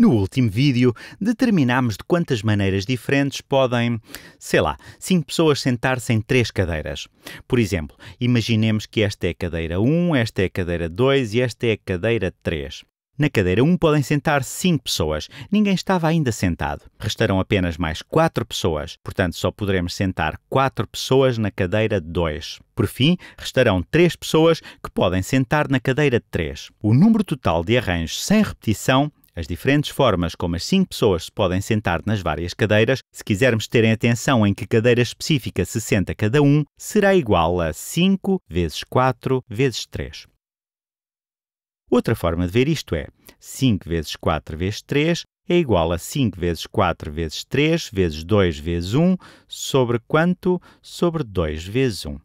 No último vídeo, determinámos de quantas maneiras diferentes podem, sei lá, cinco pessoas sentar-se em três cadeiras. Por exemplo, imaginemos que esta é a cadeira 1, esta é a cadeira 2 e esta é a cadeira 3. Na cadeira 1 podem sentar 5 pessoas. Ninguém estava ainda sentado. Restarão apenas mais 4 pessoas, portanto, só poderemos sentar 4 pessoas na cadeira 2. Por fim, restarão 3 pessoas que podem sentar na cadeira 3. O número total de arranjos sem repetição as diferentes formas como as cinco pessoas se podem sentar nas várias cadeiras, se quisermos terem atenção em que cadeira específica se senta cada um, será igual a 5 vezes 4 vezes 3. Outra forma de ver isto é 5 vezes 4 vezes 3 é igual a 5 vezes 4 vezes 3 vezes 2 vezes 1 sobre quanto? Sobre 2 vezes 1.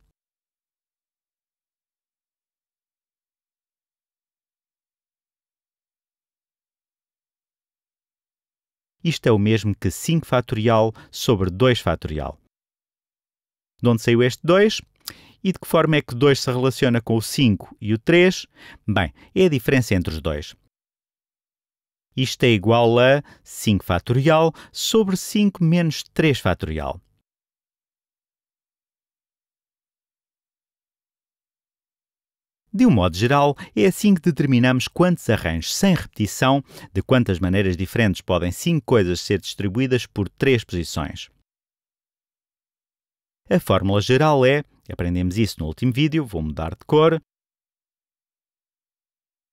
Isto é o mesmo que 5 fatorial sobre 2 fatorial. De onde saiu este 2? E de que forma é que 2 se relaciona com o 5 e o 3? Bem, é a diferença entre os dois. Isto é igual a 5 fatorial sobre 5 menos 3 fatorial. De um modo geral, é assim que determinamos quantos arranjos sem repetição, de quantas maneiras diferentes podem cinco coisas ser distribuídas por três posições. A fórmula geral é, aprendemos isso no último vídeo, vou mudar de cor.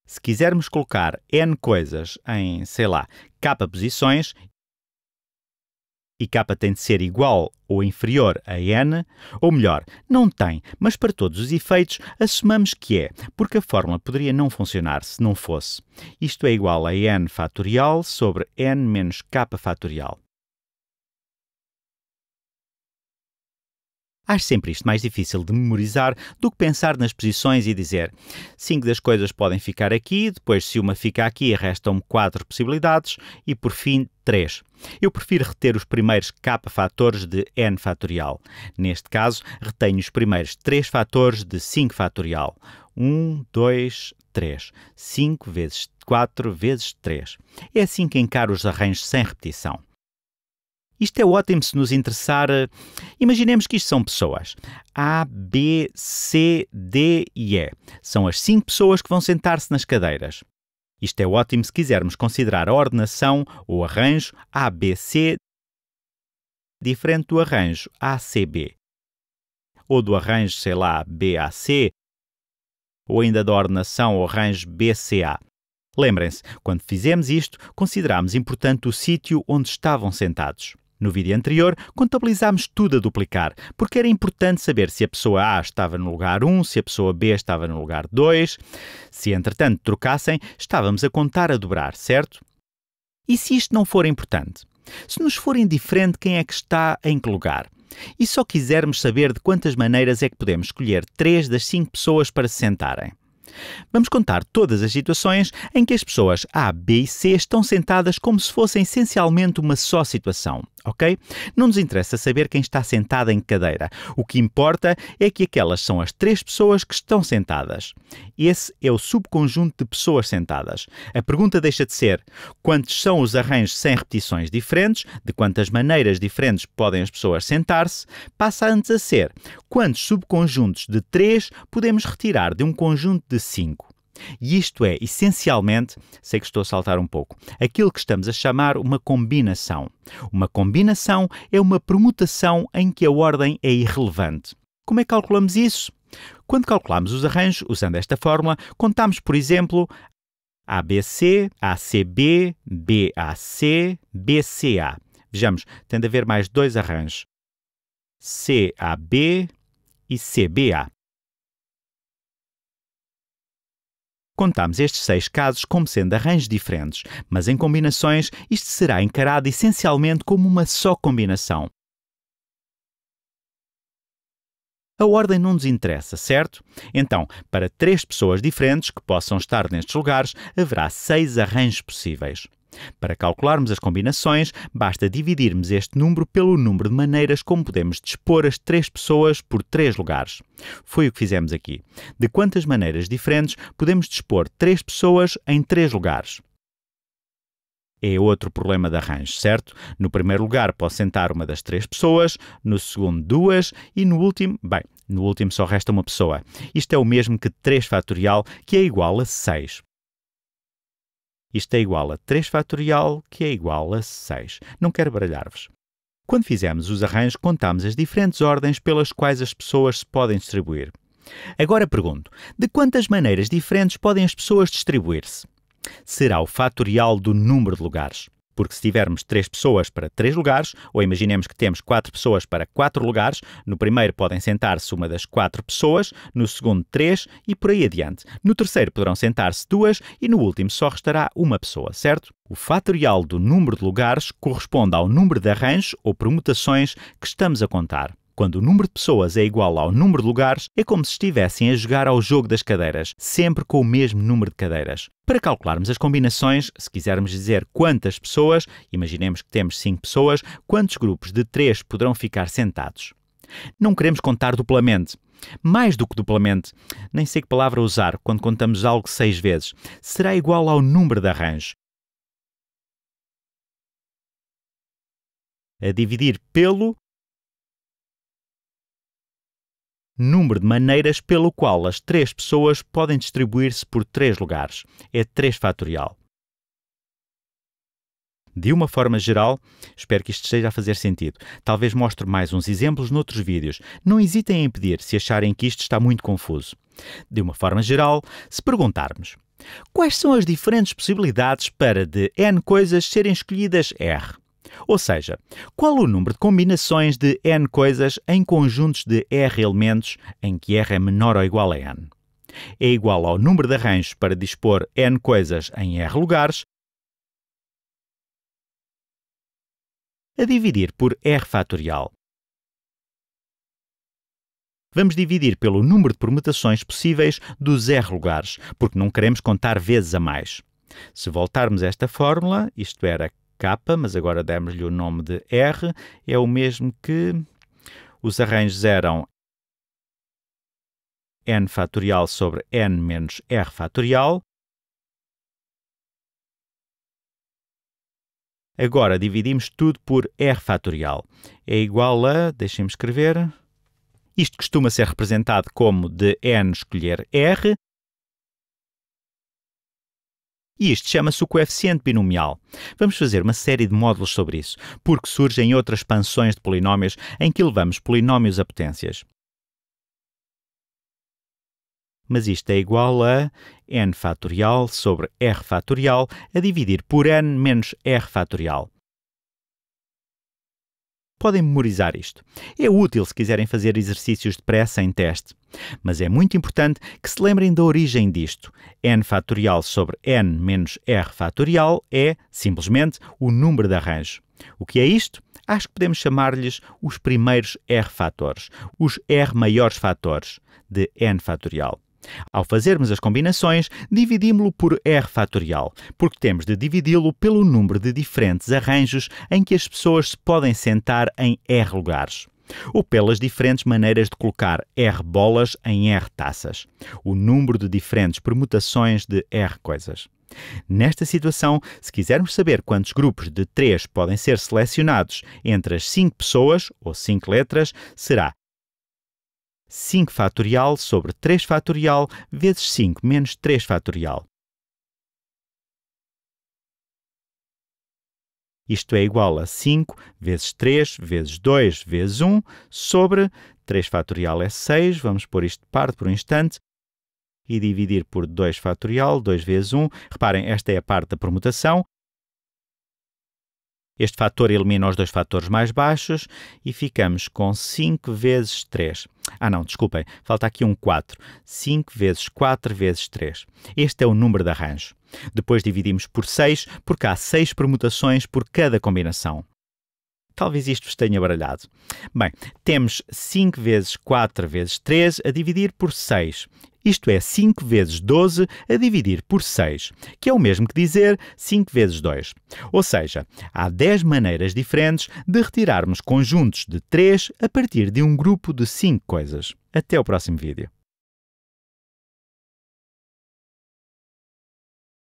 Se quisermos colocar n coisas em, sei lá, k posições, e k tem de ser igual ou inferior a n, ou melhor, não tem, mas para todos os efeitos assumamos que é, porque a fórmula poderia não funcionar se não fosse. Isto é igual a n fatorial sobre n menos k fatorial. Acho sempre isto mais difícil de memorizar do que pensar nas posições e dizer cinco das coisas podem ficar aqui, depois, se uma fica aqui, restam-me quatro possibilidades e, por fim, 3. Eu prefiro reter os primeiros k fatores de n fatorial. Neste caso, retenho os primeiros 3 fatores de 5 fatorial. 1, 2, 3. 5 vezes 4 vezes 3. É assim que encaro os arranjos sem repetição. Isto é ótimo se nos interessar. Eh, imaginemos que isto são pessoas. A, B, C, D e E. São as cinco pessoas que vão sentar-se nas cadeiras. Isto é ótimo se quisermos considerar a ordenação ou arranjo A, B, C diferente do arranjo A, C, B. Ou do arranjo, sei lá, B, A, C. Ou ainda da ordenação ou arranjo B, C, A. Lembrem-se, quando fizemos isto, considerámos importante o sítio onde estavam sentados. No vídeo anterior, contabilizámos tudo a duplicar, porque era importante saber se a pessoa A estava no lugar 1, se a pessoa B estava no lugar 2. Se entretanto trocassem, estávamos a contar a dobrar, certo? E se isto não for importante? Se nos for indiferente quem é que está em que lugar? E só quisermos saber de quantas maneiras é que podemos escolher 3 das 5 pessoas para se sentarem? Vamos contar todas as situações em que as pessoas A, B e C estão sentadas como se fossem essencialmente uma só situação, ok? Não nos interessa saber quem está sentado em cadeira. O que importa é que aquelas são as três pessoas que estão sentadas. Esse é o subconjunto de pessoas sentadas. A pergunta deixa de ser quantos são os arranjos sem repetições diferentes, de quantas maneiras diferentes podem as pessoas sentar-se, passa antes a ser quantos subconjuntos de três podemos retirar de um conjunto de cinco. E isto é, essencialmente, sei que estou a saltar um pouco, aquilo que estamos a chamar uma combinação. Uma combinação é uma permutação em que a ordem é irrelevante. Como é que calculamos isso? Quando calculamos os arranjos, usando esta fórmula, contamos, por exemplo, ABC, ACB, BAC, BCA. Vejamos, tem de haver mais dois arranjos. CAB e CBA. Contamos estes seis casos como sendo arranjos diferentes, mas em combinações isto será encarado essencialmente como uma só combinação. A ordem não nos interessa, certo? Então, para três pessoas diferentes que possam estar nestes lugares, haverá seis arranjos possíveis. Para calcularmos as combinações, basta dividirmos este número pelo número de maneiras como podemos dispor as três pessoas por três lugares. Foi o que fizemos aqui. De quantas maneiras diferentes podemos dispor três pessoas em três lugares? É outro problema de arranjo, certo? No primeiro lugar posso sentar uma das três pessoas, no segundo duas e no último, bem, no último só resta uma pessoa. Isto é o mesmo que 3 fatorial, que é igual a 6. Isto é igual a 3 fatorial, que é igual a 6. Não quero baralhar-vos. Quando fizemos os arranjos, contámos as diferentes ordens pelas quais as pessoas se podem distribuir. Agora pergunto: de quantas maneiras diferentes podem as pessoas distribuir-se? Será o fatorial do número de lugares porque se tivermos três pessoas para três lugares, ou imaginemos que temos quatro pessoas para quatro lugares, no primeiro podem sentar-se uma das quatro pessoas, no segundo três e por aí adiante. No terceiro poderão sentar-se duas e no último só restará uma pessoa, certo? O fatorial do número de lugares corresponde ao número de arranjos ou permutações que estamos a contar. Quando o número de pessoas é igual ao número de lugares, é como se estivessem a jogar ao jogo das cadeiras, sempre com o mesmo número de cadeiras. Para calcularmos as combinações, se quisermos dizer quantas pessoas, imaginemos que temos 5 pessoas, quantos grupos de 3 poderão ficar sentados? Não queremos contar duplamente. Mais do que duplamente, nem sei que palavra usar quando contamos algo seis vezes. Será igual ao número de arranjos. A dividir pelo número de maneiras pelo qual as três pessoas podem distribuir-se por três lugares. É 3 fatorial. De uma forma geral, espero que isto esteja a fazer sentido. Talvez mostre mais uns exemplos noutros vídeos. Não hesitem em pedir se acharem que isto está muito confuso. De uma forma geral, se perguntarmos quais são as diferentes possibilidades para de n coisas serem escolhidas R, ou seja, qual o número de combinações de n coisas em conjuntos de r elementos em que r é menor ou igual a n? É igual ao número de arranjos para dispor n coisas em r lugares, a dividir por r fatorial. Vamos dividir pelo número de permutações possíveis dos r lugares, porque não queremos contar vezes a mais. Se voltarmos a esta fórmula, isto era capa, mas agora demos-lhe o nome de R, é o mesmo que os arranjos eram n fatorial sobre n menos r fatorial. Agora dividimos tudo por r fatorial. É igual a, deixem-me escrever, isto costuma ser representado como de n escolher r, e isto chama-se o coeficiente binomial. Vamos fazer uma série de módulos sobre isso, porque surgem outras expansões de polinómios em que elevamos polinómios a potências. Mas isto é igual a n fatorial sobre r fatorial a dividir por n menos r fatorial podem memorizar isto. É útil se quiserem fazer exercícios depressa em teste, mas é muito importante que se lembrem da origem disto. n fatorial sobre n menos r fatorial é, simplesmente, o número de arranjo. O que é isto? Acho que podemos chamar-lhes os primeiros r fatores, os r maiores fatores de n fatorial. Ao fazermos as combinações, dividimos-lo por R fatorial, porque temos de dividi-lo pelo número de diferentes arranjos em que as pessoas se podem sentar em R lugares, ou pelas diferentes maneiras de colocar R bolas em R taças, o número de diferentes permutações de R coisas. Nesta situação, se quisermos saber quantos grupos de 3 podem ser selecionados entre as 5 pessoas, ou 5 letras, será 5 fatorial sobre 3 fatorial vezes 5 menos 3 fatorial. Isto é igual a 5 vezes 3 vezes 2 vezes 1 sobre 3 fatorial é 6, vamos pôr isto de parte por um instante, e dividir por 2 fatorial, 2 vezes 1. Reparem, esta é a parte da permutação. Este fator elimina os dois fatores mais baixos e ficamos com 5 vezes 3. Ah, não, desculpem, falta aqui um 4. 5 vezes 4 vezes 3. Este é o número de arranjo. Depois dividimos por 6, porque há 6 permutações por cada combinação. Talvez isto vos tenha baralhado. Bem, temos 5 vezes 4 vezes 3 a dividir por 6 isto é 5 vezes 12 a dividir por 6, que é o mesmo que dizer 5 vezes 2. Ou seja, há 10 maneiras diferentes de retirarmos conjuntos de 3 a partir de um grupo de 5 coisas. Até o próximo vídeo.